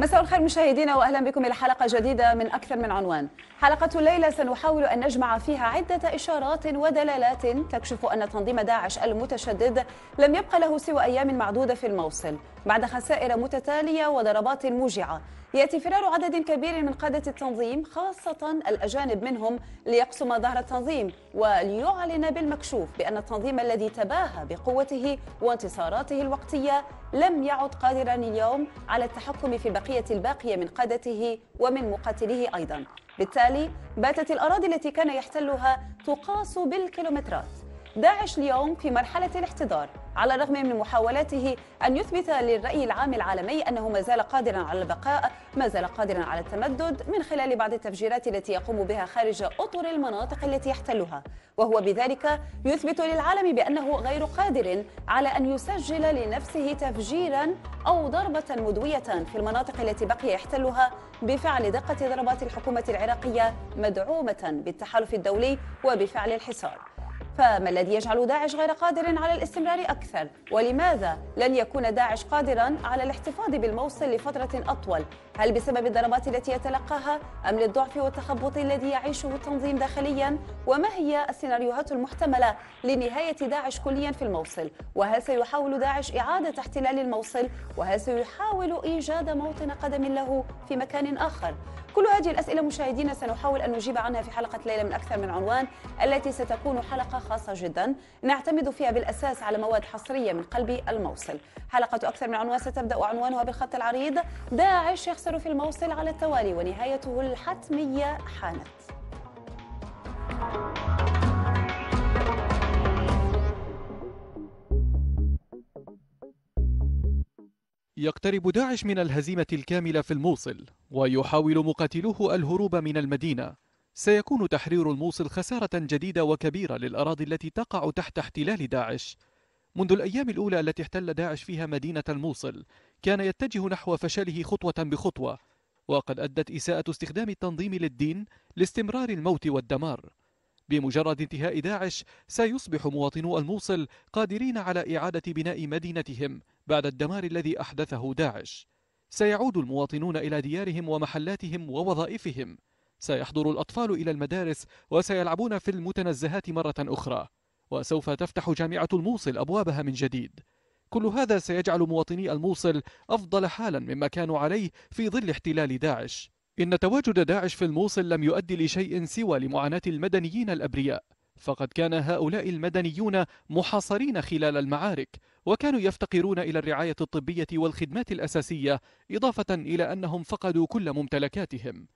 مساء الخير مشاهدينا واهلا بكم الى حلقه جديده من اكثر من عنوان. حلقه الليله سنحاول ان نجمع فيها عده اشارات ودلالات تكشف ان تنظيم داعش المتشدد لم يبقى له سوى ايام معدوده في الموصل بعد خسائر متتاليه وضربات موجعه يأتي فرار عدد كبير من قادة التنظيم خاصة الأجانب منهم ليقسم ظهر التنظيم وليعلن بالمكشوف بأن التنظيم الذي تباهى بقوته وانتصاراته الوقتية لم يعد قادرا اليوم على التحكم في البقية الباقية من قادته ومن مقاتليه أيضا بالتالي باتت الأراضي التي كان يحتلها تقاس بالكيلومترات داعش اليوم في مرحلة الاحتضار على الرغم من محاولاته أن يثبت للرأي العام العالمي أنه ما زال قادرا على البقاء ما زال قادرا على التمدد من خلال بعض التفجيرات التي يقوم بها خارج أطر المناطق التي يحتلها وهو بذلك يثبت للعالم بأنه غير قادر على أن يسجل لنفسه تفجيرا أو ضربة مدوية في المناطق التي بقي يحتلها بفعل دقة ضربات الحكومة العراقية مدعومة بالتحالف الدولي وبفعل الحصار فما الذي يجعل داعش غير قادر على الاستمرار أكثر ولماذا لن يكون داعش قادرا على الاحتفاظ بالموصل لفترة أطول هل بسبب الضربات التي يتلقاها أم للضعف والتخبط الذي يعيشه التنظيم داخليا وما هي السيناريوهات المحتملة لنهاية داعش كليا في الموصل وهل سيحاول داعش إعادة احتلال الموصل وهل سيحاول إيجاد موطن قدم له في مكان آخر كل هذه الأسئلة مشاهدينا سنحاول أن نجيب عنها في حلقة ليلة من أكثر من عنوان التي ستكون حلقة خاصة جدا نعتمد فيها بالأساس على مواد حصرية من قلب الموصل حلقة أكثر من عنوان ستبدأ عنوانها بالخط العريض داعش يخسر في الموصل على التوالي ونهايته الحتمية حانت يقترب داعش من الهزيمة الكاملة في الموصل ويحاول مقاتلوه الهروب من المدينة سيكون تحرير الموصل خسارة جديدة وكبيرة للأراضي التي تقع تحت احتلال داعش منذ الأيام الأولى التي احتل داعش فيها مدينة الموصل كان يتجه نحو فشله خطوة بخطوة وقد أدت إساءة استخدام التنظيم للدين لاستمرار الموت والدمار بمجرد انتهاء داعش سيصبح مواطنو الموصل قادرين على إعادة بناء مدينتهم بعد الدمار الذي أحدثه داعش سيعود المواطنون إلى ديارهم ومحلاتهم ووظائفهم سيحضر الأطفال إلى المدارس وسيلعبون في المتنزهات مرة أخرى وسوف تفتح جامعة الموصل أبوابها من جديد كل هذا سيجعل مواطني الموصل أفضل حالا مما كانوا عليه في ظل احتلال داعش إن تواجد داعش في الموصل لم يؤدي لشيء سوى لمعاناة المدنيين الأبرياء فقد كان هؤلاء المدنيون محاصرين خلال المعارك وكانوا يفتقرون إلى الرعاية الطبية والخدمات الأساسية إضافة إلى أنهم فقدوا كل ممتلكاتهم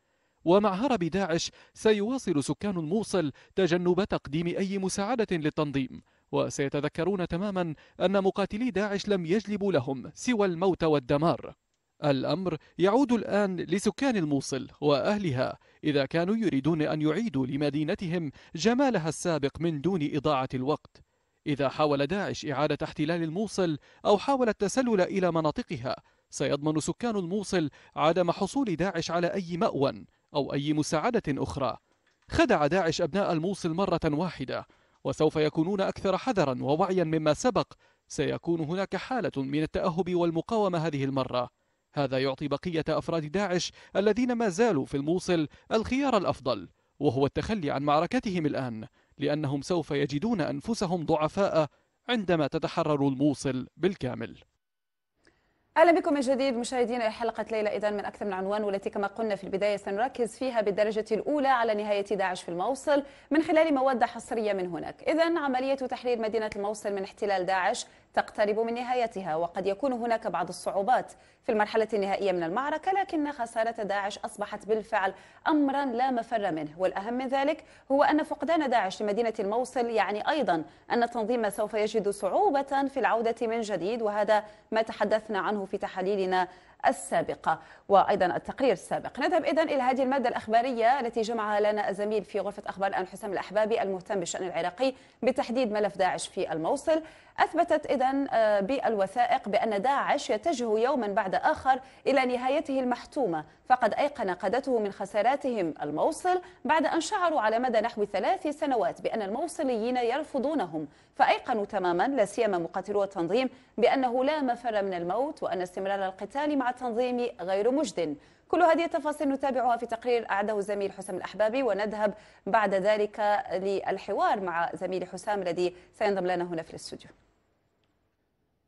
ومع هرب داعش سيواصل سكان الموصل تجنب تقديم أي مساعدة للتنظيم وسيتذكرون تماما أن مقاتلي داعش لم يجلبوا لهم سوى الموت والدمار الأمر يعود الآن لسكان الموصل وأهلها إذا كانوا يريدون أن يعيدوا لمدينتهم جمالها السابق من دون إضاعة الوقت إذا حاول داعش إعادة احتلال الموصل أو حاول التسلل إلى مناطقها سيضمن سكان الموصل عدم حصول داعش على أي مأوى أو أي مساعدة أخرى خدع داعش أبناء الموصل مرة واحدة وسوف يكونون أكثر حذرا ووعيا مما سبق سيكون هناك حالة من التأهب والمقاومة هذه المرة هذا يعطي بقية أفراد داعش الذين ما زالوا في الموصل الخيار الأفضل وهو التخلي عن معركتهم الآن لأنهم سوف يجدون أنفسهم ضعفاء عندما تتحرر الموصل بالكامل اهلا بكم من جديد مشاهدينا حلقه ليله اذا من اكثر من عنوان والتي كما قلنا في البدايه سنركز فيها بالدرجه الاولى على نهايه داعش في الموصل من خلال مواد حصريه من هناك اذا عمليه تحرير مدينه الموصل من احتلال داعش تقترب من نهايتها وقد يكون هناك بعض الصعوبات في المرحلة النهائية من المعركة لكن خسارة داعش أصبحت بالفعل أمرا لا مفر منه والأهم من ذلك هو أن فقدان داعش لمدينة الموصل يعني أيضا أن التنظيم سوف يجد صعوبة في العودة من جديد وهذا ما تحدثنا عنه في تحليلنا السابقة وأيضا التقرير السابق نذهب إذن إلى هذه المادة الأخبارية التي جمعها لنا الزميل في غرفة أخبار الآن حسام الأحبابي المهتم بالشأن العراقي بتحديد ملف داعش في الموصل أثبتت إذن آه، بالوثائق بأن داعش يتجه يوما بعد آخر إلى نهايته المحتومة فقد أيقن قادته من خساراتهم الموصل بعد أن شعروا على مدى نحو ثلاث سنوات بأن الموصليين يرفضونهم فأيقنوا تماما لا سيما مقاتلو التنظيم بأنه لا مفر من الموت وأن استمرار القتال مع التنظيم غير مجد كل هذه التفاصيل نتابعها في تقرير أعده الزميل حسام الأحبابي ونذهب بعد ذلك للحوار مع زميل حسام الذي سينضم لنا هنا في الاستوديو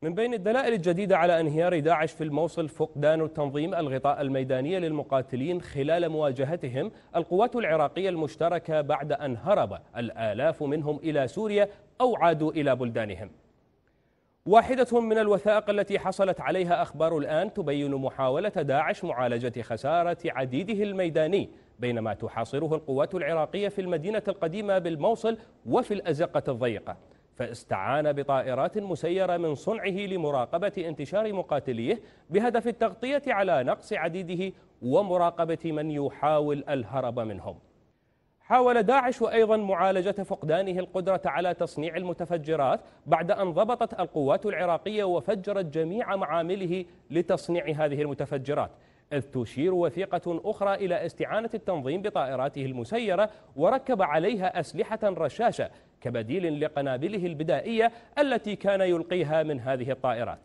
من بين الدلائل الجديدة على انهيار داعش في الموصل فقدان تنظيم الغطاء الميداني للمقاتلين خلال مواجهتهم القوات العراقية المشتركة بعد أن هرب الآلاف منهم إلى سوريا أو عادوا إلى بلدانهم واحدة من الوثائق التي حصلت عليها أخبار الآن تبين محاولة داعش معالجة خسارة عديده الميداني بينما تحاصره القوات العراقية في المدينة القديمة بالموصل وفي الأزقة الضيقة فاستعان بطائرات مسيرة من صنعه لمراقبة انتشار مقاتليه بهدف التغطية على نقص عديده ومراقبة من يحاول الهرب منهم حاول داعش أيضا معالجة فقدانه القدرة على تصنيع المتفجرات بعد أن ضبطت القوات العراقية وفجرت جميع معامله لتصنيع هذه المتفجرات إذ تشير وثيقة أخرى إلى استعانة التنظيم بطائراته المسيرة وركب عليها أسلحة رشاشة كبديل لقنابله البدائية التي كان يلقيها من هذه الطائرات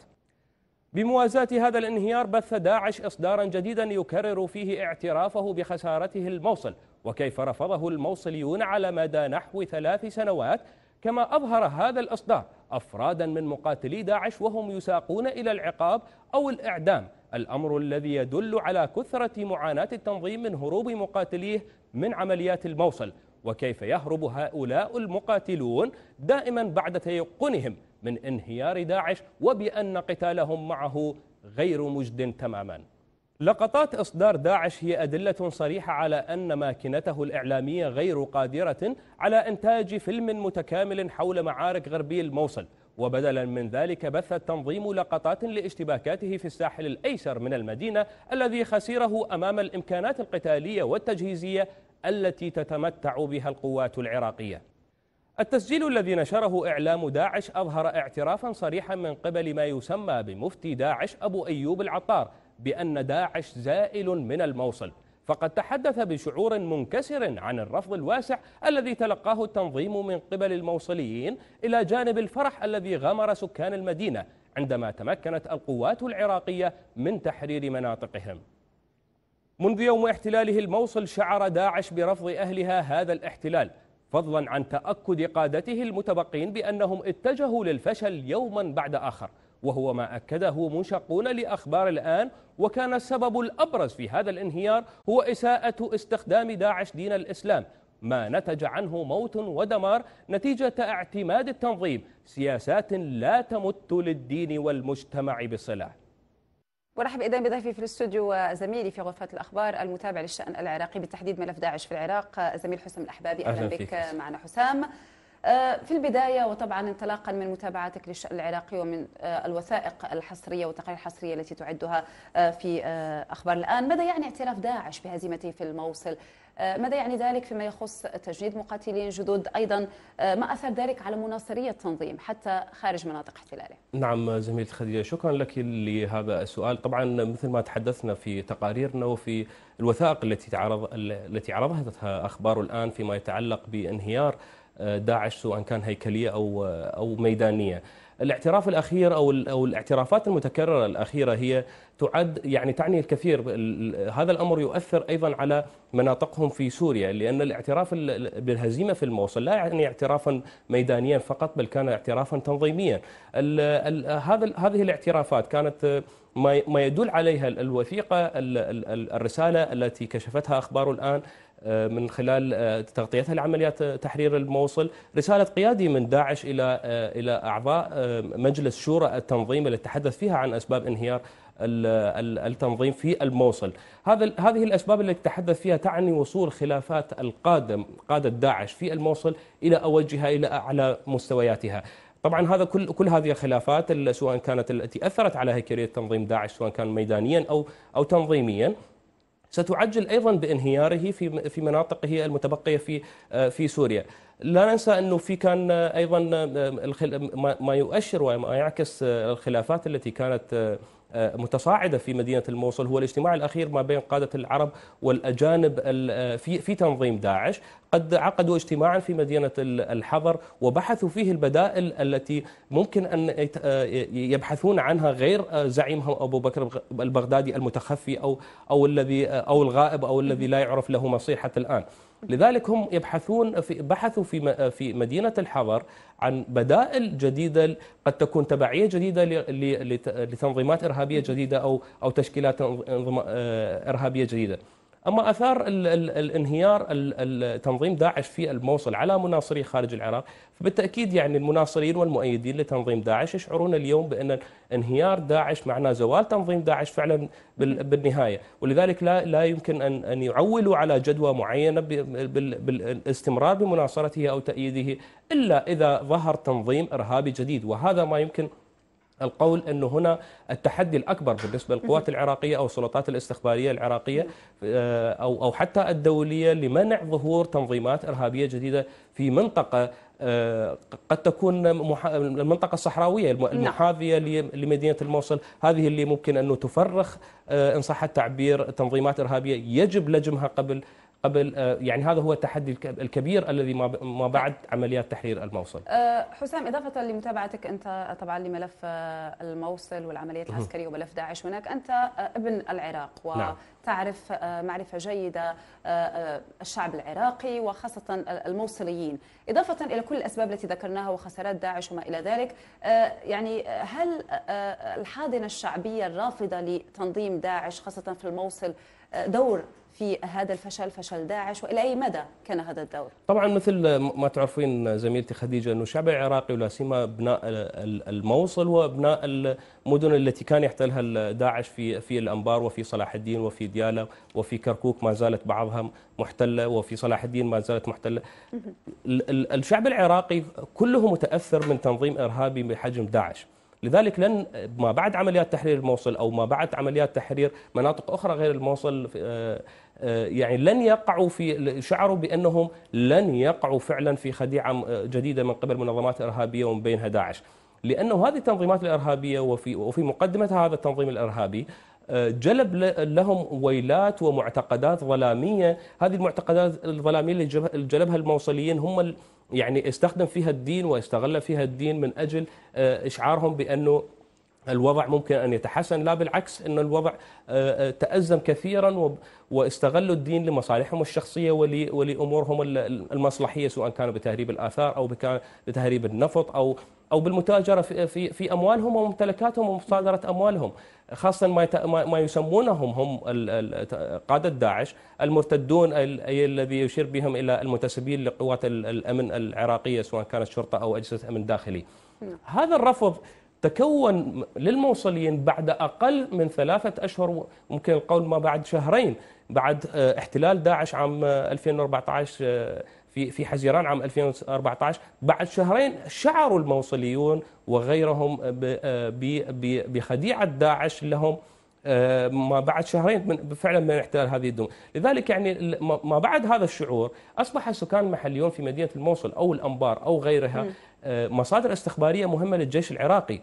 بموازاة هذا الانهيار بث داعش إصدارا جديدا يكرر فيه اعترافه بخسارته الموصل وكيف رفضه الموصليون على مدى نحو ثلاث سنوات كما أظهر هذا الإصدار أفرادا من مقاتلي داعش وهم يساقون إلى العقاب أو الإعدام الأمر الذي يدل على كثرة معاناة التنظيم من هروب مقاتليه من عمليات الموصل وكيف يهرب هؤلاء المقاتلون دائما بعد تيقنهم من انهيار داعش وبأن قتالهم معه غير مجد تماما لقطات إصدار داعش هي أدلة صريحة على أن ماكنته الإعلامية غير قادرة على إنتاج فيلم متكامل حول معارك غربي الموصل وبدلا من ذلك بث التنظيم لقطات لاشتباكاته في الساحل الأيسر من المدينة الذي خسره أمام الإمكانات القتالية والتجهيزية التي تتمتع بها القوات العراقية التسجيل الذي نشره إعلام داعش أظهر اعترافا صريحا من قبل ما يسمى بمفتي داعش أبو أيوب العطار بأن داعش زائل من الموصل فقد تحدث بشعور منكسر عن الرفض الواسع الذي تلقاه التنظيم من قبل الموصليين إلى جانب الفرح الذي غمر سكان المدينة عندما تمكنت القوات العراقية من تحرير مناطقهم منذ يوم احتلاله الموصل شعر داعش برفض أهلها هذا الاحتلال فضلا عن تأكد قادته المتبقين بأنهم اتجهوا للفشل يوما بعد آخر وهو ما أكده منشقون لأخبار الآن وكان السبب الأبرز في هذا الانهيار هو إساءة استخدام داعش دين الإسلام ما نتج عنه موت ودمار نتيجة اعتماد التنظيم سياسات لا تمت للدين والمجتمع بصلة ورحب اذا بضيفي في الاستوديو وزميلي في غرفه الاخبار المتابع للشان العراقي بالتحديد ملف داعش في العراق زميل حسام الاحبابي اهلا بك معنا حسام آه، في البداية وطبعا انطلاقا من متابعتك للشأن العراقي ومن آه، الوثائق الحصرية والتقارير الحصرية التي تعدها آه، في أخبار الآن ماذا يعني اعتراف داعش بهزيمته في الموصل ماذا يعني ذلك فيما يخص تجنيد مقاتلين جدد أيضا ما أثر ذلك على مناصرية التنظيم حتى خارج مناطق احتلاله نعم زميلة خديجة شكرا لك لهذا السؤال طبعا مثل ما تحدثنا في تقاريرنا وفي الوثائق التي تعرض التي عرضتها أخبار الآن فيما يتعلق بانهيار داعش سواء كان هيكليه او او ميدانيه. الاعتراف الاخير او او الاعترافات المتكرره الاخيره هي تعد يعني تعني الكثير هذا الأمر يؤثر أيضا على مناطقهم في سوريا لأن الاعتراف بالهزيمة في الموصل لا يعني اعترافا ميدانيا فقط بل كان اعترافا تنظيميا هذا هذه الاعترافات كانت ما يدل عليها الوثيقة الرسالة التي كشفتها أخبار الآن آه، من خلال آه، تغطيتها لعمليات تحرير الموصل رسالة قيادي من داعش إلى آه، إلى أعضاء مجلس شورى التنظيم التي تحدث فيها عن أسباب انهيار التنظيم في الموصل هذا هذه الأسباب التي تحدث فيها تعني وصول خلافات القادم قادة داعش في الموصل إلى أوجها إلى أعلى مستوياتها طبعا هذا كل كل هذه الخلافات سواء كانت التي اثرت على هيكليه تنظيم داعش سواء كان ميدانيا او او تنظيميا ستعجل ايضا بانهياره في في مناطقه المتبقيه في آه، في سوريا. لا ننسى انه في كان ايضا آه، ما يؤشر وما يعكس آه، الخلافات التي كانت آه، متصاعدة في مدينة الموصل هو الاجتماع الأخير ما بين قادة العرب والأجانب آه، في في تنظيم داعش قد عقدوا اجتماعا في مدينة الحضر وبحثوا فيه البدائل التي ممكن أن آه، يبحثون عنها غير زعيمهم أبو بكر البغدادي المتخفي أو أو الذي أو الغائب أو الذي لا يعرف له مصيحة الآن لذلك هم يبحثون في بحثوا في في مدينه الحضر عن بدائل جديده قد تكون تبعيه جديده لتنظيمات ارهابيه جديده او او تشكيلات آه، ارهابيه جديده أما أثار الـ الـ الانهيار تنظيم داعش في الموصل على مناصري خارج العراق فبالتأكيد يعني المناصرين والمؤيدين لتنظيم داعش يشعرون اليوم بأن انهيار داعش معناه زوال تنظيم داعش فعلا بالنهاية ولذلك لا, لا يمكن أن, أن يعولوا على جدوى معينة بالاستمرار بمناصرته أو تأييده إلا إذا ظهر تنظيم إرهابي جديد وهذا ما يمكن القول انه هنا التحدي الاكبر بالنسبه للقوات العراقيه او السلطات الاستخباريه العراقيه آه، او او حتى الدوليه لمنع ظهور تنظيمات ارهابيه جديده في منطقه آه، قد تكون المنطقة الصحراوية نعم. المحاذية لمدينة الموصل هذه اللي ممكن أنه تفرخ آه، إن صح التعبير تنظيمات إرهابية يجب لجمها قبل قبل آه، يعني هذا هو التحدي الكبير الذي ما بعد عمليات تحرير الموصل آه، حسام إضافة لمتابعتك أنت طبعا لملف آه، الموصل والعمليات العسكرية وملف داعش هناك أنت ابن العراق نعم. وتعرف معرفة جيدة الشعب العراقي وخاصة الموصليين إضافة إلى كل الأسباب التي ذكرناها وخسارات داعش وما إلى ذلك يعني هل الحاضنة الشعبية الرافضة لتنظيم داعش خاصة في الموصل دور في هذا الفشل فشل داعش والى اي مدى كان هذا الدور؟ طبعا مثل ما تعرفين زميلتي خديجه انه الشعب العراقي ولا سيما ابناء الموصل وابناء المدن التي كان يحتلها داعش في في الانبار وفي صلاح الدين وفي دياله وفي كركوك ما زالت بعضها محتله وفي صلاح الدين ما زالت محتله. الشعب العراقي كله متاثر من تنظيم ارهابي بحجم داعش. لذلك لن ما بعد عمليات تحرير الموصل او ما بعد عمليات تحرير مناطق اخرى غير الموصل آه، آه، يعني لن يقعوا في شعروا بانهم لن يقعوا فعلا في خديعه آه، جديده من قبل منظمات ارهابيه ومن بينها داعش لانه هذه التنظيمات الارهابيه وفي وفي مقدمه هذا التنظيم الارهابي جلب لهم ويلات ومعتقدات ظلاميه، هذه المعتقدات الظلاميه اللي جلبها الموصليين هم يعني استخدم فيها الدين واستغل فيها الدين من أجل آه، إشعارهم بأنه الوضع ممكن أن يتحسن لا بالعكس أن الوضع آه، آه، تأزم كثيرا واستغلوا الدين لمصالحهم الشخصية ولأمورهم المصلحية سواء كانوا بتهريب الآثار أو بتهريب النفط أو أو بالمتاجرة في, في, في أموالهم وممتلكاتهم ومصادرة أموالهم خاصة ما, ما يسمونهم هم قادة داعش المرتدون أي الذي يشير بهم إلى المنتسبين لقوات الأمن العراقية سواء كانت شرطة أو أجهزة أمن داخلي نعم. هذا الرفض تكون للموصليين بعد أقل من ثلاثة أشهر ممكن القول ما بعد شهرين بعد آه، احتلال داعش عام 2014 آه، آه، في في حزيران عام 2014 بعد شهرين شعروا الموصليون وغيرهم بخديعة داعش لهم ما بعد شهرين من فعلا من احتلال هذه الدول لذلك يعني ما بعد هذا الشعور اصبح السكان المحليون في مدينه الموصل او الانبار او غيرها م. آه، مصادر استخبارية مهمة للجيش العراقي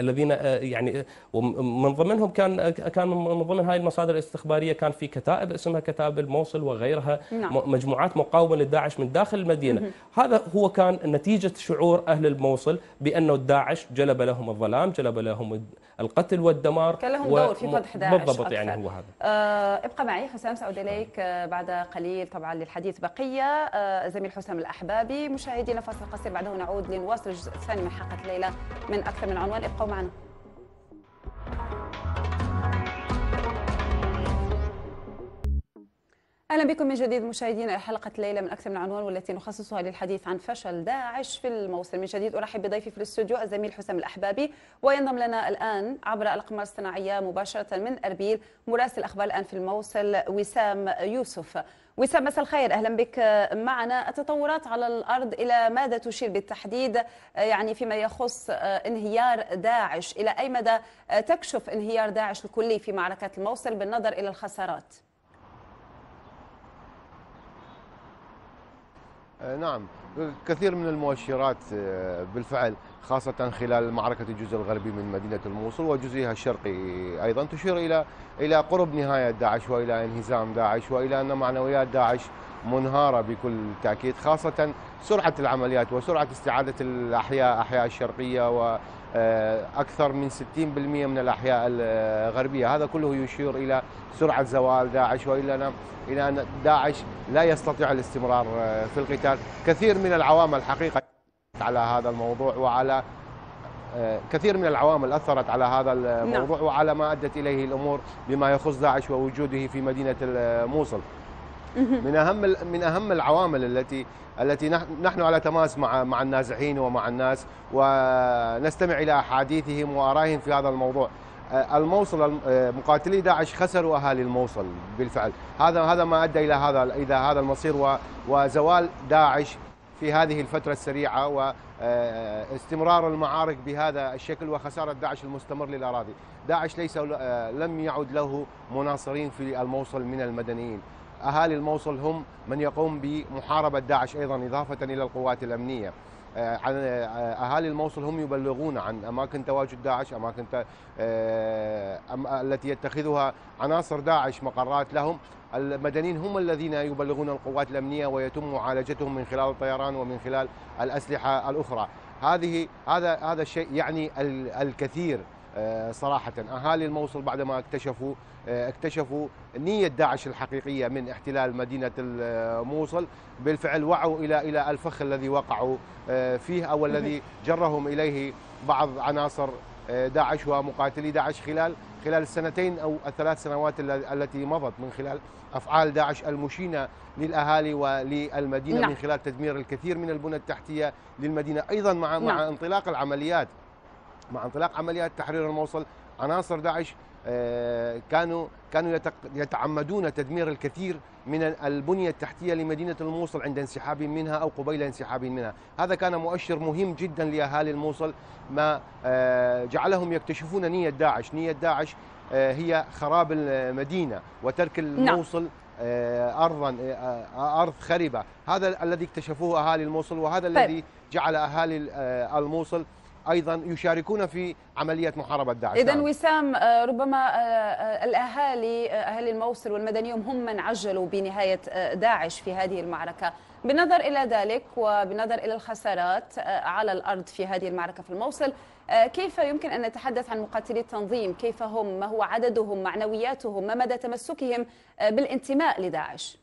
الذين آه، يعني آه، ومن ضمنهم كان آه، كان من ضمن هاي المصادر الاستخباريه كان في كتائب اسمها كتائب الموصل وغيرها نعم. مجموعات مقاومه لداعش من داخل المدينه، هذا هو كان نتيجه شعور اهل الموصل بانه داعش جلب لهم الظلام، جلب لهم القتل والدمار كان لهم دور في فتح داعش بالضبط يعني أكثر. يعني هو هذا آه ابقى معي حسام سأعود إليك آه بعد قليل طبعا للحديث بقية آه زميل حسام الأحبابي مشاهدينا فاصل قصير بعده نعود لنواصل الجزء الثاني من حلقة الليله من أكثر من عنوان ابقوا معنا اهلا بكم من جديد مشاهدينا الى حلقه الليله من اكثر من عنوان والتي نخصصها للحديث عن فشل داعش في الموصل من جديد ارحب بضيفي في الاستوديو الزميل حسام الاحبابي وينضم لنا الان عبر الاقمار الصناعيه مباشره من اربيل مراسل اخبار الان في الموصل وسام يوسف وسام مساء الخير اهلا بك معنا التطورات على الارض الى ماذا تشير بالتحديد يعني فيما يخص آه، انهيار داعش الى اي مدى آه، تكشف انهيار داعش الكلي في معركه الموصل بالنظر الى الخسارات آه، نعم كثير من المؤشرات آه، بالفعل خاصة خلال معركة الجزء الغربي من مدينة الموصل وجزئها الشرقي أيضا تشير إلى إلى قرب نهاية داعش وإلى انهزام داعش وإلى أن معنويات داعش منهارة بكل تأكيد خاصة سرعة العمليات وسرعة استعادة الأحياء أحياء الشرقية آه، أكثر من 60% من الأحياء الغربية هذا كله يشير إلى سرعة زوال داعش وإلى إلى أن داعش لا يستطيع الاستمرار آه، في القتال كثير من العوامل حقيقة على هذا الموضوع وعلى آه، كثير من العوامل أثرت على هذا الموضوع نعم. وعلى ما أدت إليه الأمور بما يخص داعش ووجوده في مدينة الموصل من اهم من اهم العوامل التي التي نحن على تماس مع مع النازحين ومع الناس ونستمع الى احاديثهم وارائهم في هذا الموضوع. آه، الموصل آه، مقاتلي داعش خسروا اهالي الموصل بالفعل، هذا هذا ما ادى الى هذا الى هذا المصير وزوال داعش في هذه الفترة السريعة واستمرار آه، المعارك بهذا الشكل وخسارة داعش المستمر للأراضي داعش ليس لم يعد له مناصرين في الموصل من المدنيين أهالي الموصل هم من يقوم بمحاربة داعش أيضا إضافة إلى القوات الأمنية آه، آه، اهالي الموصل هم يبلغون عن اماكن تواجد داعش اماكن ت... آه، أم... التي يتخذها عناصر داعش مقرات لهم المدنيين هم الذين يبلغون القوات الامنيه ويتم معالجتهم من خلال الطيران ومن خلال الاسلحه الاخرى هذه هذا هذا الشيء يعني الكثير صراحه اهالي الموصل بعدما اكتشفوا آه، اكتشفوا نية داعش الحقيقية من احتلال مدينة الموصل بالفعل وعوا إلى إلى الفخ الذي وقعوا آه، فيه أو الذي جرهم إليه بعض عناصر آه، داعش ومقاتلي داعش خلال خلال السنتين او الثلاث سنوات التي مضت من خلال افعال داعش المشينه للاهالي وللمدينه نعم. من خلال تدمير الكثير من البنى التحتيه للمدينه ايضا مع نعم. مع انطلاق العمليات مع انطلاق عمليات تحرير الموصل عناصر داعش آه، كانوا كانوا يتعمدون تدمير الكثير من البنيه التحتيه لمدينه الموصل عند انسحاب منها او قبيل انسحاب منها، هذا كان مؤشر مهم جدا لاهالي الموصل ما آه، جعلهم يكتشفون نيه داعش، نيه داعش آه، هي خراب المدينه وترك نعم. الموصل نعم. ارضا ارض خربه، هذا الذي اكتشفوه اهالي الموصل وهذا طيب. الذي جعل اهالي الموصل أيضا يشاركون في عملية محاربة داعش إذا نعم. وسام آه، ربما آه، آه، الأهالي أهالي الموصل والمدنيون هم من عجلوا بنهاية داعش في هذه المعركة بالنظر إلى ذلك وبالنظر إلى الخسارات على الأرض في هذه المعركة في الموصل كيف يمكن أن نتحدث عن مقاتلي التنظيم كيف هم ما هو عددهم معنوياتهم ما مدى تمسكهم بالانتماء لداعش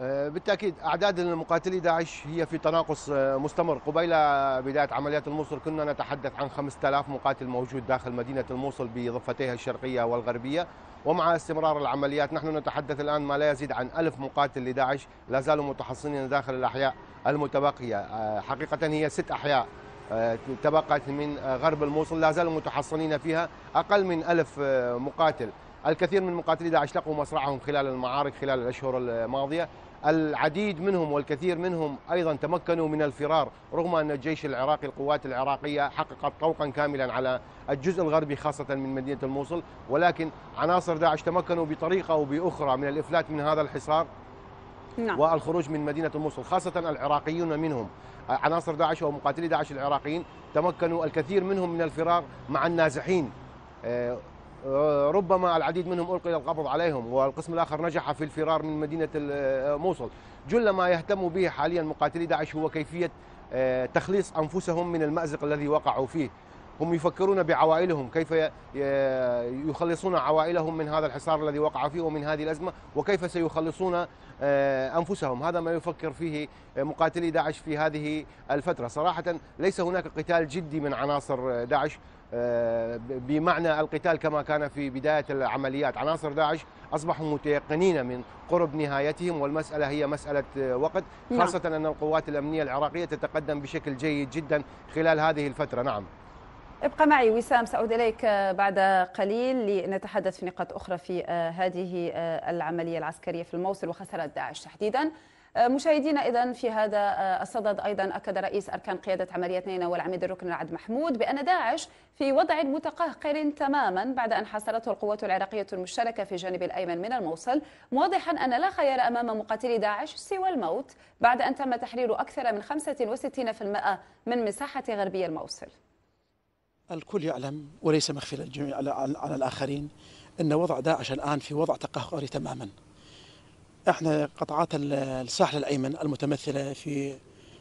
آه، بالتاكيد اعداد المقاتلي داعش هي في تناقص آه، مستمر قبيل بدايه عمليات الموصل كنا نتحدث عن 5000 مقاتل موجود داخل مدينه الموصل بضفتيها الشرقيه والغربيه ومع استمرار العمليات نحن نتحدث الان ما لا يزيد عن 1000 مقاتل لداعش لا زالوا متحصنين داخل الاحياء المتبقيه آه، حقيقه هي ست احياء تبقت من غرب الموصل لا زالوا متحصنين فيها اقل من 1000 مقاتل الكثير من مقاتلي داعش لقوا مصرعهم خلال المعارك خلال الاشهر الماضيه العديد منهم والكثير منهم أيضا تمكنوا من الفرار رغم أن الجيش العراقي القوات العراقية حققت طوقا كاملا على الجزء الغربي خاصة من مدينة الموصل ولكن عناصر داعش تمكنوا بطريقة أو بأخرى من الإفلات من هذا الحصار نعم. والخروج من مدينة الموصل خاصة العراقيون منهم عناصر داعش ومقاتلي داعش العراقيين تمكنوا الكثير منهم من الفرار مع النازحين آه، ربما العديد منهم ألقي القبض عليهم والقسم الآخر نجح في الفرار من مدينة آه، موصل جل ما يهتم به حاليا مقاتلي داعش هو كيفية آه، تخليص أنفسهم من المأزق الذي وقعوا فيه هم يفكرون بعوائلهم كيف يخلصون عوائلهم من هذا الحصار الذي وقع فيه ومن هذه الأزمة وكيف سيخلصون آه، أنفسهم هذا ما يفكر فيه مقاتلي داعش في هذه الفترة صراحة ليس هناك قتال جدي من عناصر داعش بمعنى القتال كما كان في بداية العمليات عناصر داعش أصبحوا متيقنين من قرب نهايتهم والمسألة هي مسألة وقت نعم. خاصة نعم. أن القوات الأمنية العراقية تتقدم بشكل جيد جدا خلال هذه الفترة نعم ابقى معي وسام سأعود إليك بعد قليل لنتحدث في نقاط أخرى في آه، هذه آه، العملية العسكرية في الموصل وخسارة داعش تحديدا آه، مشاهدينا إذا في هذا آه، الصدد أيضا أكد رئيس أركان قيادة عملية نينوى والعميد الركن العد محمود بأن داعش في وضع متقهقر تماما بعد أن حاصرته القوات العراقية المشتركة في الجانب الأيمن من الموصل موضحا أن لا خيار أمام مقاتلي داعش سوى الموت بعد أن تم تحرير أكثر من 65% من مساحة غربي الموصل الكل يعلم وليس مخفي للجميع على الآخرين أن وضع داعش الآن في وضع تقهقري تماما احنا قطعات الساحل الايمن المتمثله في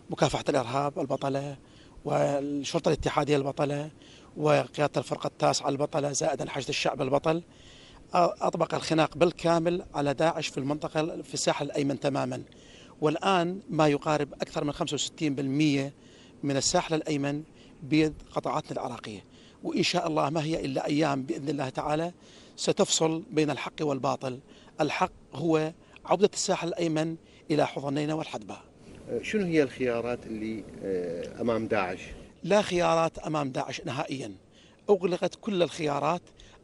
مكافحه الارهاب البطله والشرطه الاتحاديه البطله وقياده الفرقه التاسعه البطله زائد الحشد الشعب البطل اطبق الخناق بالكامل على داعش في المنطقه في الساحل الايمن تماما والان ما يقارب اكثر من 65% من الساحل الايمن بيد قطاعاتنا العراقيه وان شاء الله ما هي الا ايام باذن الله تعالى ستفصل بين الحق والباطل الحق هو عودة الساحل الأيمن إلى حضنينا والحدبة شنو هي الخيارات اللي آه، أمام داعش؟ لا خيارات أمام داعش نهائيا أغلقت كل الخيارات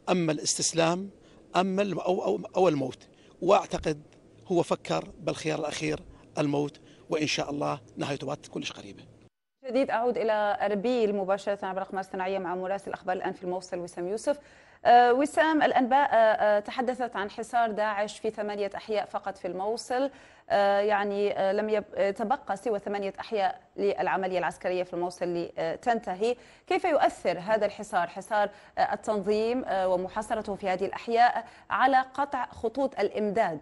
أما الاستسلام أما أو, أو, أو الموت وأعتقد هو فكر بالخيار الأخير الموت وإن شاء الله نهايته باتت كلش قريبة جديد أعود إلى أربيل مباشرة عبر أقمار الصناعيه مع مراسل أخبار الآن في الموصل وسام يوسف آه، وسام الأنباء آه، آه، تحدثت عن حصار داعش في ثمانية أحياء فقط في الموصل يعني لم يتبقى سوى ثمانية أحياء للعملية العسكرية في الموصل لتنتهي كيف يؤثر هذا الحصار حصار التنظيم ومحاصرته في هذه الأحياء على قطع خطوط الإمداد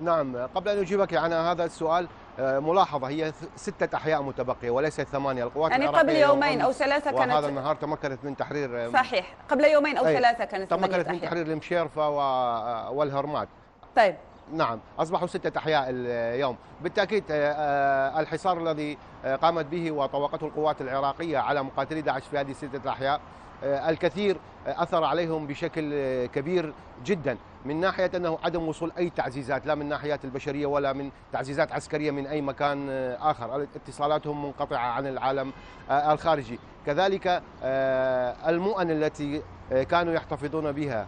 نعم قبل أن أجيبك عن هذا السؤال آه، ملاحظة هي ستة أحياء متبقية وليست ثمانية القوات يعني قبل يومين أو ثلاثة كانت وهذا النهار تمكنت من تحرير آه، صحيح قبل يومين أو ثلاثة كانت تمكنت من تحرير المشيرفة آه، والهرمات طيب نعم أصبحوا ستة أحياء اليوم بالتأكيد الحصار الذي قامت به وطوقته القوات العراقية على مقاتلي داعش في هذه الستة أحياء الكثير أثر عليهم بشكل كبير جدا من ناحيه انه عدم وصول اي تعزيزات لا من ناحيات البشريه ولا من تعزيزات عسكريه من اي مكان آه، اخر، اتصالاتهم منقطعه عن العالم آه، الخارجي، كذلك آه، المؤن التي كانوا يحتفظون بها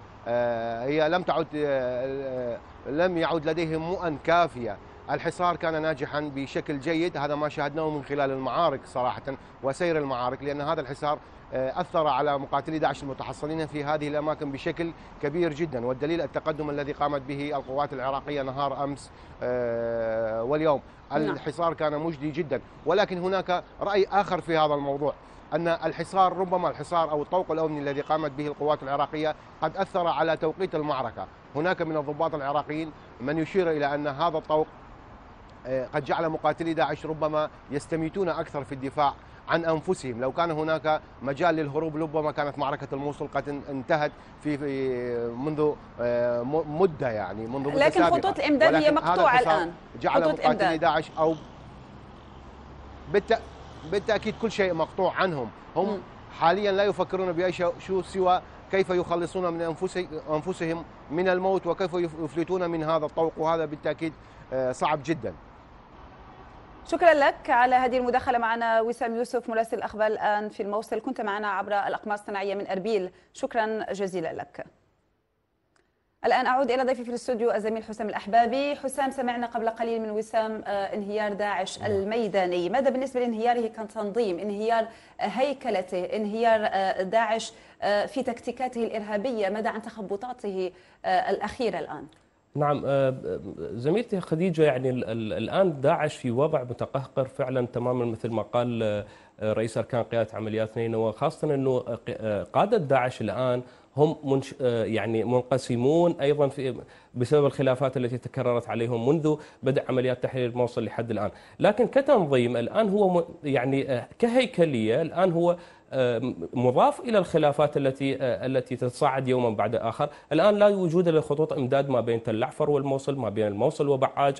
هي لم تعد لم يعد لديهم مؤن كافيه الحصار كان ناجحا بشكل جيد هذا ما شاهدناه من خلال المعارك صراحة وسير المعارك لأن هذا الحصار آه، أثر على مقاتلي داعش المتحصلين في هذه الأماكن بشكل كبير جدا والدليل التقدم الذي قامت به القوات العراقية نهار أمس آه، واليوم نعم. الحصار كان مجدي جدا ولكن هناك رأي آخر في هذا الموضوع أن الحصار ربما الحصار أو الطوق الأمني الذي قامت به القوات العراقية قد أثر على توقيت المعركة هناك من الضباط العراقيين من يشير إلى أن هذا الطوق آه، قد جعل مقاتلي داعش ربما يستميتون أكثر في الدفاع عن انفسهم، لو كان هناك مجال للهروب ربما كانت معركه الموصل قد انتهت في آه، منذ آه، مده يعني منذ مده لكن خطوط الامداد هي مقطوعه الان جعل مقاتلي داعش او بالتاكيد كل شيء مقطوع عنهم، هم حاليا لا يفكرون باي شيء سوى كيف يخلصون من انفسهم من الموت وكيف يفلتون من هذا الطوق وهذا بالتاكيد صعب جدا. شكرا لك على هذه المداخلة معنا وسام يوسف مراسل الأخبار الآن في الموصل كنت معنا عبر الأقمار الصناعية من أربيل شكرا جزيلا لك الآن أعود إلى ضيفي في الاستوديو الزميل حسام الأحبابي حسام سمعنا قبل قليل من وسام آه، انهيار داعش نعم. الميداني ماذا بالنسبة لانهياره كتنظيم انهيار آه، هيكلته انهيار آه، داعش في تكتيكاته الإرهابية ماذا عن تخبطاته الأخيرة الآن نعم آه، زميلتي خديجه يعني الان داعش في وضع متقهقر فعلا تماما مثل ما قال آه، رئيس اركان قياده عمليات نينوى خاصه انه آه، قاده داعش الان هم منش يعني منقسمون ايضا في بسبب الخلافات التي تكررت عليهم منذ بدء عمليات تحرير الموصل لحد الان، لكن كتنظيم الان هو يعني كهيكليه الان هو آه، مضاف الى الخلافات التي آه، التي تتصاعد يوما بعد اخر، الان لا وجود للخطوط امداد ما بين تل والموصل، ما بين الموصل وبعاج،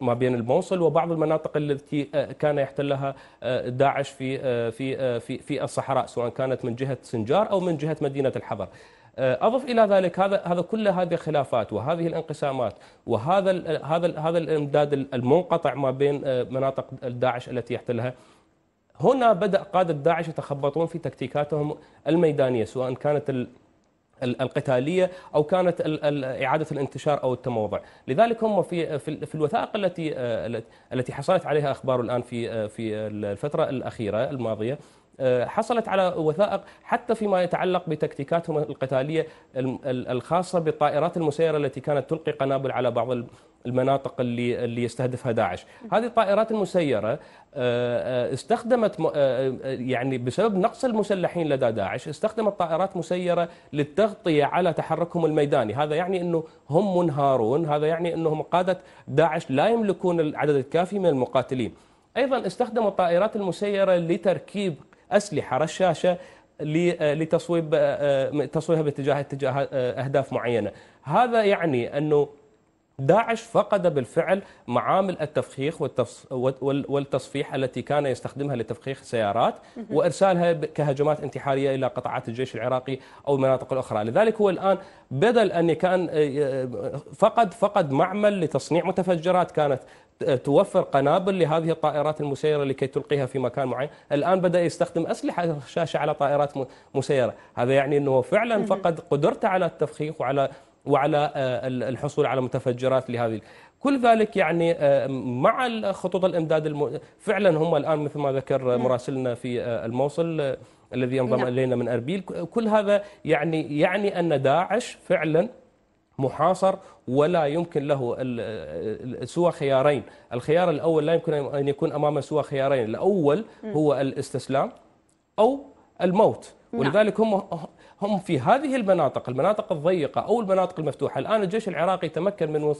ما بين الموصل وبعض المناطق التي آه، كان يحتلها داعش في في في في الصحراء سواء كانت من جهه سنجار او من جهه مدينه الحضر. اضف الى ذلك هذا هذا كل هذه الخلافات وهذه الانقسامات وهذا هذا هذا الامداد المنقطع ما بين مناطق داعش التي يحتلها هنا بدأ قادة داعش يتخبطون في تكتيكاتهم الميدانية سواء كانت القتاليه او كانت اعاده الانتشار او التموضع، لذلك هم في في الوثائق آه، التي التي حصلت عليها اخبار الان في آه، في الفتره الاخيره الماضيه آه، حصلت على وثائق حتى فيما يتعلق بتكتيكاتهم القتالية الخاصة بالطائرات المسيرة التي كانت تلقي قنابل على بعض المناطق اللي اللي يستهدفها داعش هذه الطائرات المسيرة آه، آه، استخدمت يعني بسبب نقص المسلحين لدى داعش استخدمت طائرات مسيرة للتغطية على تحركهم الميداني هذا يعني أنه هم منهارون هذا يعني أنهم قادة داعش لا يملكون العدد الكافي من المقاتلين أيضا استخدموا الطائرات المسيرة لتركيب أسلحة رشاشة آه، لتصويب آه، آه، تصويبها باتجاه اتجاه أهداف معينة هذا يعني أنه داعش فقد بالفعل معامل التفخيخ والتصفيح التي كان يستخدمها لتفخيخ السيارات وارسالها كهجمات انتحاريه الى قطاعات الجيش العراقي او المناطق الاخرى، لذلك هو الان بدل ان كان آه، آه، فقد فقد معمل لتصنيع متفجرات كانت آه، توفر قنابل لهذه الطائرات المسيره لكي تلقيها في مكان معين، الان بدا يستخدم اسلحه رشاشه على طائرات مسيره، هذا يعني انه فعلا فقد قدرته على التفخيخ وعلى وعلى آه، الحصول على متفجرات لهذه كل ذلك يعني آه، مع خطوط الامداد الم... فعلا هم الان مثل ما ذكر نعم. مراسلنا في آه، الموصل الذي ينضم نعم. الينا من اربيل كل هذا يعني يعني ان داعش فعلا محاصر ولا يمكن له سوى خيارين الخيار الأول لا يمكن أن يكون أمامه سوى خيارين الأول هو الاستسلام أو الموت نعم. ولذلك هم هم في هذه المناطق المناطق الضيقة أو المناطق المفتوحة الآن الجيش العراقي تمكن من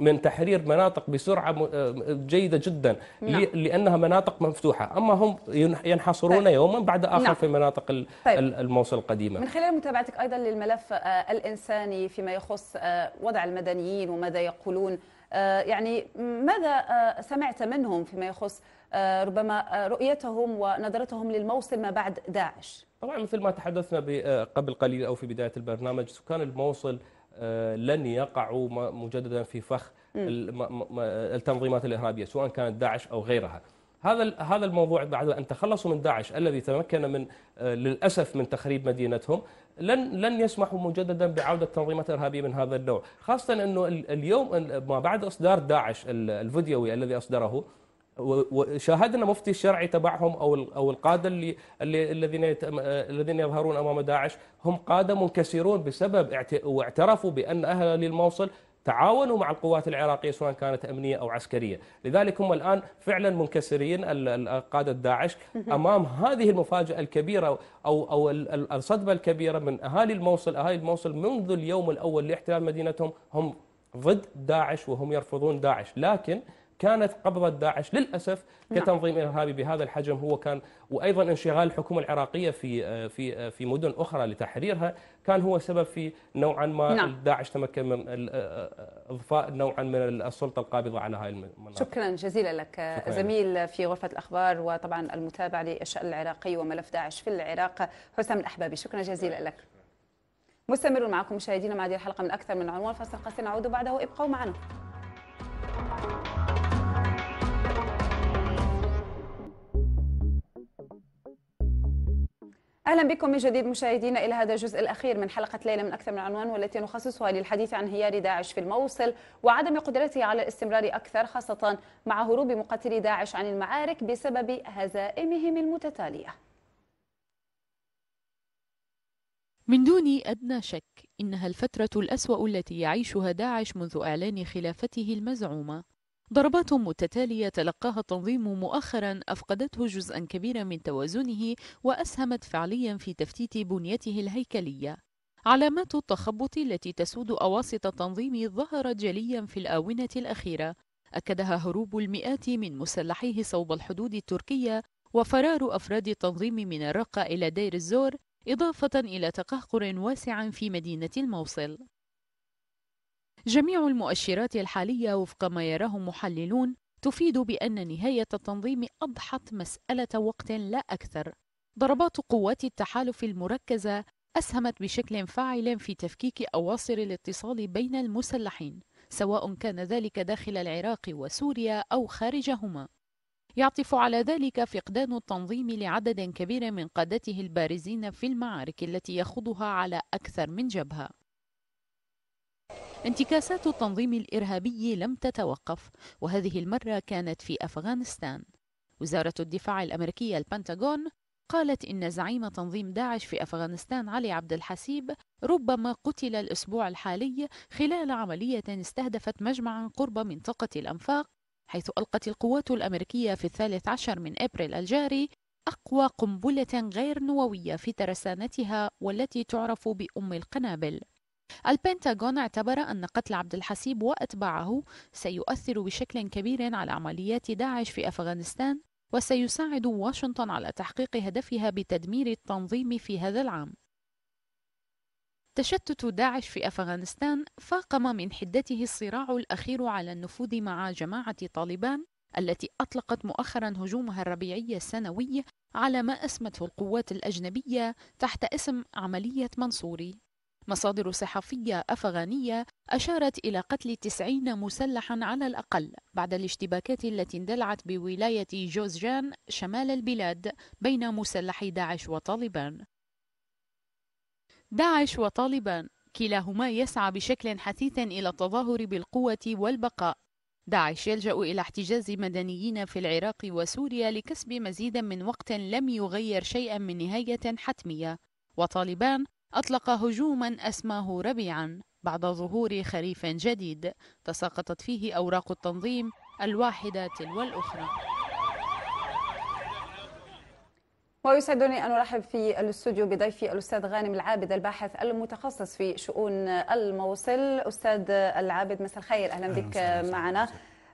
من تحرير مناطق بسرعة آه، جيدة جدا نعم. لأنها مناطق مفتوحة أما هم ينحصرون طيب. يوما بعد آخر نعم. في مناطق طيب. الموصل القديمة من خلال متابعتك أيضا للملف آه، الإنساني فيما يخص آه، وضع المدنيين وماذا يقولون يعني ماذا سمعت منهم فيما يخص ربما رؤيتهم ونظرتهم للموصل ما بعد داعش طبعا مثل ما تحدثنا آه، قبل قليل أو في بداية البرنامج سكان الموصل آه، لن يقعوا مجددا في فخ التنظيمات الإرهابية سواء كانت داعش أو غيرها هذا هذا الموضوع بعد ان تخلصوا من داعش الذي تمكن من آه، للاسف من تخريب مدينتهم لن لن يسمحوا مجددا بعوده تنظيمات ارهابيه من هذا النوع، خاصه انه اليوم ما بعد اصدار داعش الفيديوي الذي اصدره وشاهدنا مفتي الشرعي تبعهم او او القاده اللي, الذين الذين يظهرون امام داعش هم قاده منكسرون بسبب واعترفوا بان اهل الموصل تعاونوا مع القوات العراقية سواء كانت أمنية أو عسكرية لذلك هم الآن فعلا منكسرين قادة داعش أمام هذه المفاجأة الكبيرة أو, أو الصدمة الكبيرة من أهالي الموصل أهالي الموصل منذ اليوم الأول لاحتلال مدينتهم هم ضد داعش وهم يرفضون داعش لكن كانت قبضة داعش للأسف نعم. كتنظيم إرهابي بهذا الحجم هو كان وأيضا انشغال الحكومة العراقية في في في مدن أخرى لتحريرها كان هو سبب في نوعا ما نعم. داعش تمكن من إضفاء نوعا من السلطة القابضة على هاي المناطق شكرا جزيلا لك شكرا. زميل في غرفة الأخبار وطبعا المتابع للشأن العراقي وملف داعش في العراق حسام الأحبابي شكرا جزيلا لك مستمرون معكم مشاهدينا مع هذه الحلقة من أكثر من عنوان فاصل قصير نعود بعده ابقوا معنا اهلا بكم من جديد مشاهدينا الى هذا الجزء الاخير من حلقه ليله من اكثر من عنوان والتي نخصصها للحديث عن انهيار داعش في الموصل وعدم قدرته على الاستمرار اكثر خاصه مع هروب مقاتلي داعش عن المعارك بسبب هزائمهم المتتاليه. من دون ادنى شك انها الفتره الاسوا التي يعيشها داعش منذ اعلان خلافته المزعومه ضربات متتالية تلقاها التنظيم مؤخرا أفقدته جزءا كبيرا من توازنه وأسهمت فعليا في تفتيت بنيته الهيكلية علامات التخبط التي تسود أواسط التنظيم ظهرت جليا في الآونة الأخيرة أكدها هروب المئات من مسلحيه صوب الحدود التركية وفرار أفراد التنظيم من الرقة إلى دير الزور إضافة إلى تقهقر واسع في مدينة الموصل جميع المؤشرات الحالية وفق ما يراه محللون تفيد بأن نهاية التنظيم أضحت مسألة وقت لا أكثر. ضربات قوات التحالف المركزة أسهمت بشكل فاعل في تفكيك أواصر الاتصال بين المسلحين، سواء كان ذلك داخل العراق وسوريا أو خارجهما. يعطف على ذلك فقدان التنظيم لعدد كبير من قادته البارزين في المعارك التي يخوضها على أكثر من جبهة. انتكاسات التنظيم الإرهابي لم تتوقف وهذه المرة كانت في أفغانستان وزارة الدفاع الأمريكية البنتاغون قالت إن زعيم تنظيم داعش في أفغانستان علي عبد الحسيب ربما قتل الأسبوع الحالي خلال عملية استهدفت مجمعا قرب منطقة الأنفاق حيث ألقت القوات الأمريكية في الثالث عشر من أبريل الجاري أقوى قنبلة غير نووية في ترسانتها والتي تعرف بأم القنابل البنتاغون اعتبر أن قتل عبد الحسيب وأتباعه سيؤثر بشكل كبير على عمليات داعش في أفغانستان وسيساعد واشنطن على تحقيق هدفها بتدمير التنظيم في هذا العام تشتت داعش في أفغانستان فاقم من حدته الصراع الأخير على النفوذ مع جماعة طالبان التي أطلقت مؤخرا هجومها الربيعي السنوي على ما أسمته القوات الأجنبية تحت اسم عملية منصوري مصادر صحفية أفغانية أشارت إلى قتل تسعين مسلحا على الأقل بعد الاشتباكات التي اندلعت بولاية جوزجان شمال البلاد بين مسلحي داعش وطالبان داعش وطالبان كلاهما يسعى بشكل حثيث إلى التظاهر بالقوة والبقاء داعش يلجأ إلى احتجاز مدنيين في العراق وسوريا لكسب مزيدا من وقت لم يغير شيئا من نهاية حتمية وطالبان أطلق هجوما أسماه ربيعا بعد ظهور خريف جديد تساقطت فيه أوراق التنظيم الواحدة تلو الأخرى ويسعدني أن أرحب في الاستوديو بضيفي الأستاذ غانم العابد الباحث المتخصص في شؤون الموصل أستاذ العابد مساء الخير أهلا بك معنا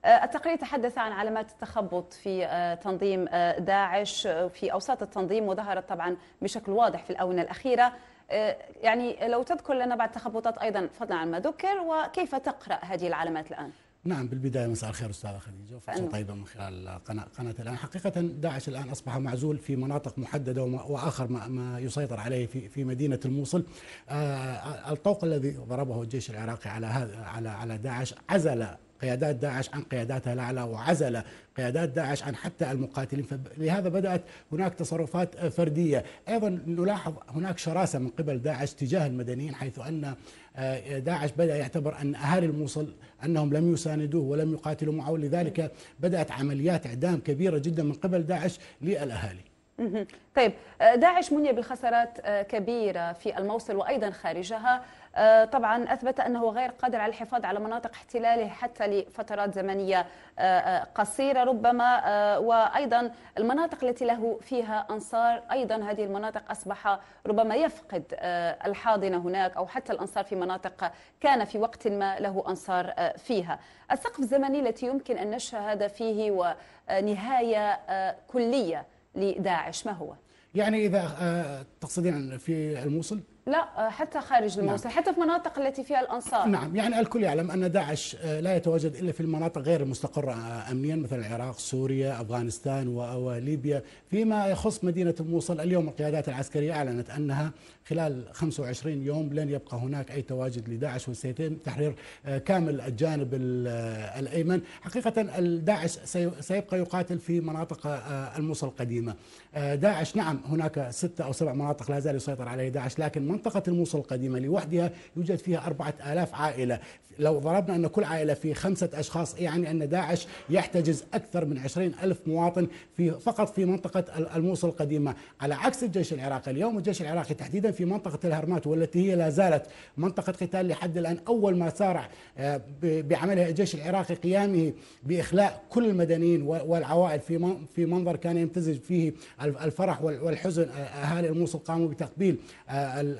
آه، التقرير تحدث عن علامات التخبط في آه، تنظيم آه، داعش في أوساط التنظيم وظهرت طبعا بشكل واضح في الآونة الأخيرة آه، يعني لو تذكر لنا بعد التخبطات أيضا فضلا عن ما ذكر وكيف تقرأ هذه العلامات الآن؟ نعم بالبداية مساء الخير أستاذة خديجة وفرصة طيبة من خلال قناة, قناة الآن حقيقة داعش الآن أصبح معزول في مناطق محددة وآخر ما, ما يسيطر عليه في, في مدينة الموصل آه الطوق الذي ضربه الجيش العراقي على, على, على داعش عزل قيادات داعش عن قياداتها الاعلى وعزل قيادات داعش عن حتى المقاتلين فلهذا بدات هناك تصرفات فرديه، ايضا نلاحظ هناك شراسه من قبل داعش تجاه المدنيين حيث ان آه، داعش بدا يعتبر ان اهالي الموصل انهم لم يساندوه ولم يقاتلوا معه لذلك بدات عمليات اعدام كبيره جدا من قبل داعش للاهالي. طيب آه، داعش مني بخسارات آه، كبيره في الموصل وايضا خارجها آه، طبعا أثبت أنه غير قادر على الحفاظ على مناطق احتلاله حتى لفترات زمنية آه، آه، قصيرة ربما وأيضا المناطق التي له فيها أنصار أيضا هذه المناطق أصبح ربما يفقد الحاضنة هناك أو حتى الأنصار في مناطق كان في وقت ما له أنصار فيها السقف الزمني التي يمكن أن نشهد فيه ونهاية كلية لداعش ما هو؟ يعني إذا تقصدين في الموصل؟ لا حتى خارج الموصل نعم. حتى في المناطق التي فيها الأنصار نعم يعني الكل يعلم أن داعش آه، لا يتواجد إلا في المناطق غير المستقرة آه، أمنيا مثل العراق سوريا أفغانستان وليبيا فيما يخص مدينة الموصل اليوم القيادات العسكرية أعلنت أنها خلال 25 يوم لن يبقى هناك أي تواجد لداعش وسيتم تحرير آه، كامل الجانب الأيمن حقيقة داعش سيبقى يقاتل في مناطق الموصل القديمة داعش نعم هناك ستة أو سبع مناطق لا زال يسيطر عليه داعش لكن منطقة الموصل القديمة لوحدها يوجد فيها أربعة آلاف عائلة لو ضربنا أن كل عائلة في خمسة أشخاص يعني أن داعش يحتجز أكثر من عشرين ألف مواطن في فقط في منطقة الموصل القديمة على عكس الجيش العراقي اليوم الجيش العراقي تحديدا في منطقة الهرمات والتي هي لا زالت منطقة قتال لحد الآن أول ما سارع آه، بعملها الجيش العراقي قيامه بإخلاء كل المدنيين والعوائل في في منظر كان يمتزج فيه الفرح والحزن آه، آه، أهالي الموصل قاموا بتقبيل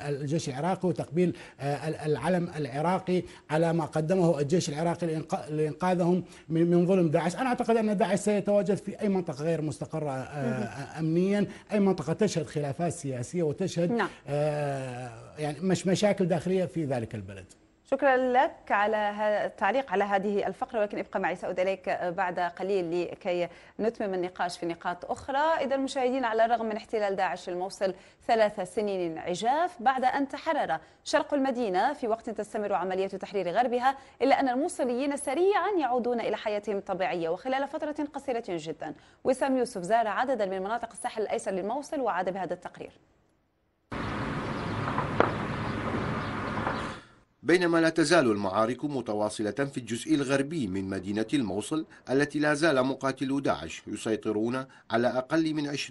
الجيش العراقي وتقبيل آه، العلم العراقي على ما قدمه الجيش العراقي لإنقاذهم من ظلم داعش أنا أعتقد أن داعش سيتواجد في أي منطقة غير مستقرة آه، أمنيا أي منطقة تشهد خلافات سياسية وتشهد نعم. آه، يعني مش مشاكل داخلية في ذلك البلد شكرا لك على التعليق على هذه الفقرة ولكن ابقى معي سأعود إليك بعد قليل لكي نتمم النقاش في نقاط أخرى إذا المشاهدين على الرغم من احتلال داعش الموصل ثلاث سنين عجاف بعد أن تحرر شرق المدينة في وقت تستمر عملية تحرير غربها إلا أن الموصليين سريعا يعودون إلى حياتهم الطبيعية وخلال فترة قصيرة جدا وسام يوسف زار عددا من مناطق الساحل الأيسر للموصل وعاد بهذا التقرير بينما لا تزال المعارك متواصلة في الجزء الغربي من مدينة الموصل التي لا زال مقاتلو داعش يسيطرون على أقل من 20%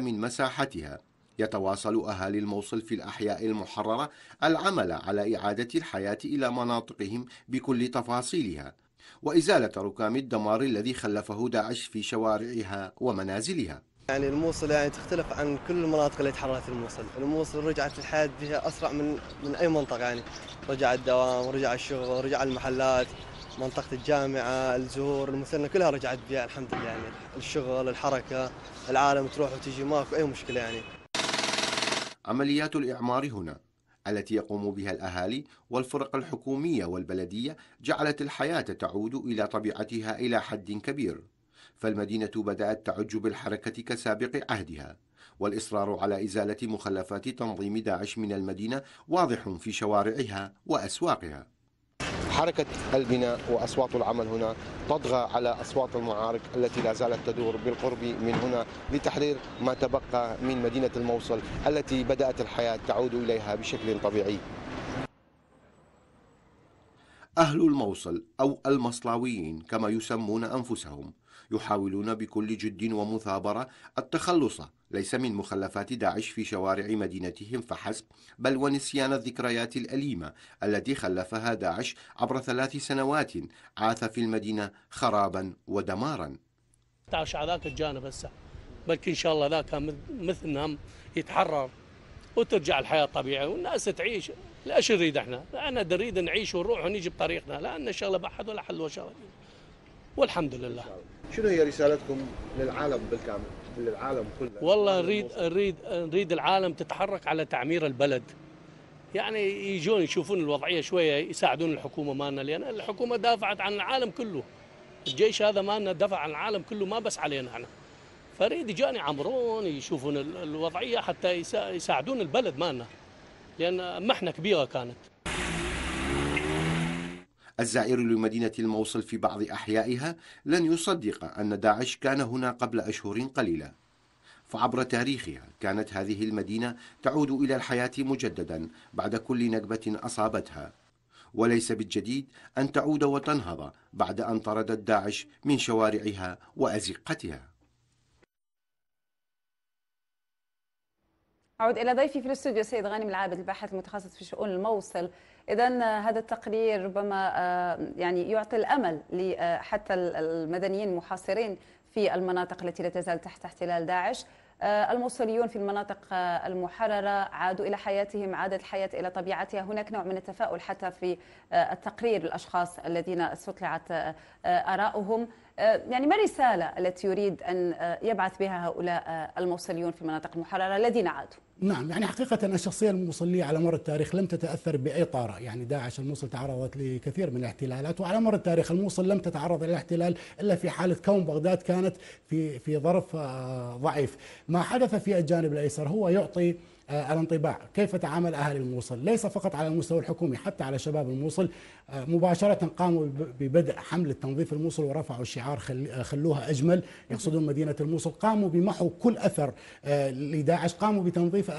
من مساحتها يتواصل أهالي الموصل في الأحياء المحررة العمل على إعادة الحياة إلى مناطقهم بكل تفاصيلها وإزالة ركام الدمار الذي خلفه داعش في شوارعها ومنازلها يعني الموصل يعني تختلف عن كل المناطق اللي تحررت الموصل، الموصل رجعت الحياة بها أسرع من من أي منطقة يعني، رجع الدوام، رجع الشغل، رجع المحلات، منطقة الجامعة، الزهور، المثنى كلها رجعت بها الحمد لله يعني، الشغل، الحركة، العالم تروح وتجي ماكو أي مشكلة يعني. عمليات الإعمار هنا التي يقوم بها الاهالي والفرق الحكوميه والبلديه جعلت الحياه تعود الى طبيعتها الى حد كبير فالمدينة بدأت تعج بالحركة كسابق عهدها والإصرار على إزالة مخلفات تنظيم داعش من المدينة واضح في شوارعها وأسواقها حركة البناء وأصوات العمل هنا تطغى على أصوات المعارك التي لا زالت تدور بالقرب من هنا لتحرير ما تبقى من مدينة الموصل التي بدأت الحياة تعود إليها بشكل طبيعي أهل الموصل أو المصلاويين كما يسمون أنفسهم يحاولون بكل جد ومثابرة التخلص ليس من مخلفات داعش في شوارع مدينتهم فحسب بل ونسيان الذكريات الأليمة التي خلفها داعش عبر ثلاث سنوات عاث في المدينة خرابا ودمارا داعش على ذاك الجانب هسه بلكي إن شاء الله ذاك مثلنا يتحرر وترجع الحياة الطبيعية والناس تعيش لا نريد احنا انا نريد نعيش ونروح ونيجي بطريقنا لان شغله بحد ولا حل وشغله والحمد لله شنو هي رسالتكم للعالم بالكامل للعالم كله والله نريد نريد نريد العالم تتحرك على تعمير البلد يعني يجون يشوفون الوضعيه شويه يساعدون الحكومه مالنا لان الحكومه دافعت عن العالم كله الجيش هذا مالنا دفع عن العالم كله ما بس علينا احنا فريد جاني عمرون يشوفون الوضعيه حتى يساعدون البلد مالنا لان محنه كبيره كانت الزائر لمدينة الموصل في بعض أحيائها لن يصدق أن داعش كان هنا قبل أشهر قليلة فعبر تاريخها كانت هذه المدينة تعود إلى الحياة مجددا بعد كل نكبة أصابتها وليس بالجديد أن تعود وتنهض بعد أن طردت داعش من شوارعها وأزقتها أعود إلى ضيفي في الاستوديو السيد غانم العابد الباحث المتخصص في شؤون الموصل إذا آه، هذا التقرير ربما آه، يعني يعطي الأمل آه، حتى المدنيين المحاصرين في المناطق التي لا تزال تحت احتلال داعش الموصليون في المناطق المحررة عادوا إلى حياتهم عادت الحياة إلى طبيعتها هناك نوع من التفاؤل حتى في التقرير الأشخاص الذين استطلعت آراؤهم يعني ما الرسالة التي يريد أن يبعث بها هؤلاء الموصليون في المناطق المحررة الذين عادوا نعم يعني حقيقة الشخصية المصلية على مر التاريخ لم تتأثر بأي طارة يعني داعش الموصل تعرضت لكثير من الاحتلالات وعلى مر التاريخ الموصل لم تتعرض إلى إلا في حالة كون بغداد كانت في في ظرف آه، ضعيف ما حدث في الجانب الأيسر هو يعطي الانطباع آه، كيف تعامل أهل الموصل ليس فقط على المستوى الحكومي حتى على شباب الموصل آه، مباشرة قاموا ببدء حملة تنظيف الموصل ورفعوا شعار آه، خلوها أجمل يقصدون مدينة الموصل قاموا بمحو كل أثر لداعش قاموا بتنظيف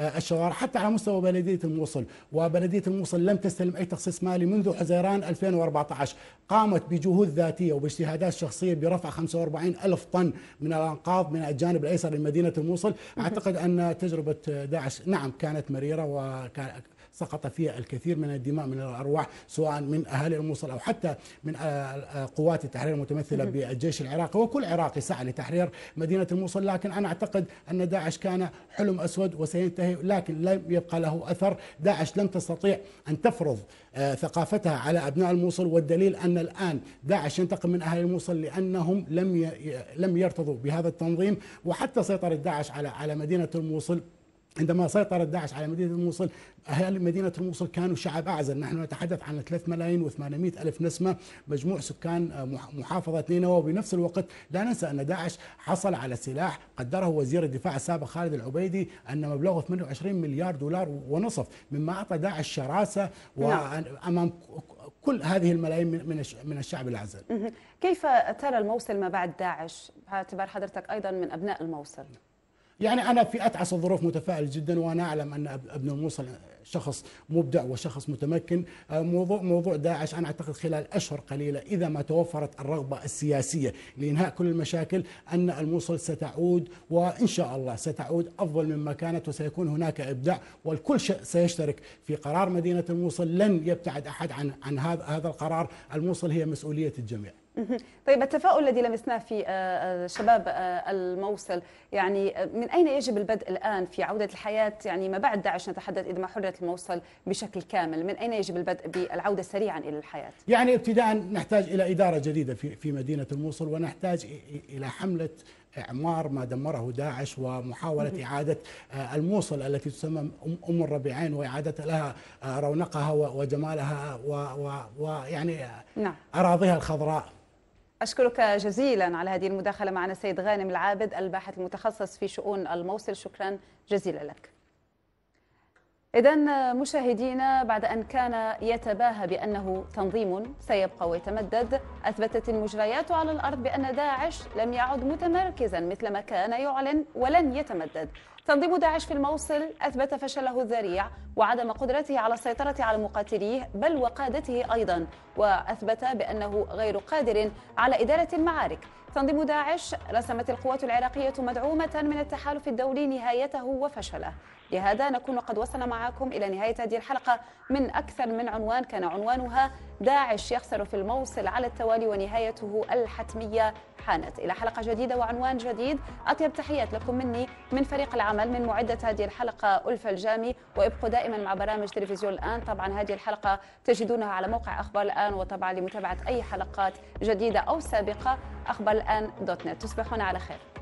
الشوارع حتى على مستوى بلدية الموصل وبلدية الموصل لم تستلم أي تخصيص مالي منذ حزيران 2014 قامت بجهود ذاتية وباجتهادات شخصية برفع 45 ألف طن من الأنقاض من الجانب الأيسر لمدينة الموصل أعتقد أن تجربة داعش نعم كانت مريرة وكان سقط فيها الكثير من الدماء من الارواح سواء من اهالي الموصل او حتى من آه، آه، قوات التحرير المتمثله بالجيش العراقي وكل عراقي سعى لتحرير مدينه الموصل لكن انا اعتقد ان داعش كان حلم اسود وسينتهي لكن لم يبقى له اثر داعش لم تستطيع ان تفرض آه، ثقافتها على ابناء الموصل والدليل ان الان داعش ينتقم من اهالي الموصل لانهم لم لم يرتضوا بهذا التنظيم وحتى سيطره داعش على على مدينه الموصل عندما سيطرت داعش على مدينة الموصل أهل مدينة الموصل كانوا شعب أعزل نحن نتحدث عن 3 ملايين و800 ألف نسمة مجموع سكان آه، محافظة نينوى وبنفس الوقت لا ننسى أن داعش حصل على سلاح قدره وزير الدفاع السابق خالد العبيدي أن مبلغه 28 مليار دولار ونصف مما أعطى داعش شراسة نعم. أمام كل هذه الملايين من الشعب الأعزل كيف ترى الموصل ما بعد داعش باعتبار حضرتك أيضا من أبناء الموصل؟ يعني أنا في أتعس الظروف متفائل جدا وأنا أعلم أن ابن الموصل شخص مبدع وشخص متمكن آه، موضوع موضوع داعش انا اعتقد خلال اشهر قليله اذا ما توفرت الرغبه السياسيه لانهاء كل المشاكل ان الموصل ستعود وان شاء الله ستعود افضل مما كانت وسيكون هناك ابداع والكل سيشترك في قرار مدينه الموصل لن يبتعد احد عن عن هذا القرار الموصل هي مسؤوليه الجميع طيب التفاؤل الذي لمسناه في آه، آه، شباب آه، الموصل يعني من أين يجب البدء الآن في عودة الحياة يعني ما بعد داعش نتحدث إذا ما حررت الموصل بشكل كامل من أين يجب البدء بالعودة سريعا إلى الحياة يعني ابتداء نحتاج إلى إدارة جديدة في في مدينة الموصل ونحتاج إلى حملة إعمار ما دمره داعش ومحاولة إعادة الموصل التي تسمى أم الربيعين وإعادة لها رونقها وجمالها ويعني نعم. أراضيها الخضراء أشكرك جزيلا على هذه المداخلة معنا سيد غانم العابد الباحث المتخصص في شؤون الموصل شكرا جزيلا لك إذا مشاهدينا بعد أن كان يتباهى بأنه تنظيم سيبقى ويتمدد أثبتت المجريات على الأرض بأن داعش لم يعد متمركزا مثل ما كان يعلن ولن يتمدد تنظيم داعش في الموصل أثبت فشله الذريع وعدم قدرته على السيطرة على مقاتليه بل وقادته أيضا وأثبت بأنه غير قادر على إدارة المعارك تنظيم داعش رسمت القوات العراقية مدعومة من التحالف الدولي نهايته وفشله لهذا نكون قد وصلنا معكم إلى نهاية هذه الحلقة من أكثر من عنوان كان عنوانها داعش يخسر في الموصل على التوالي ونهايته الحتمية حانت إلى حلقة جديدة وعنوان جديد أطيب تحيات لكم مني من فريق العمل من معدة هذه الحلقة ألفة الجامي وابقوا دائما مع برامج تلفزيون الآن طبعا هذه الحلقة تجدونها على موقع أخبار الآن وطبعا لمتابعة أي حلقات جديدة أو سابقة أخبار الآن دوت نت تصبحون على خير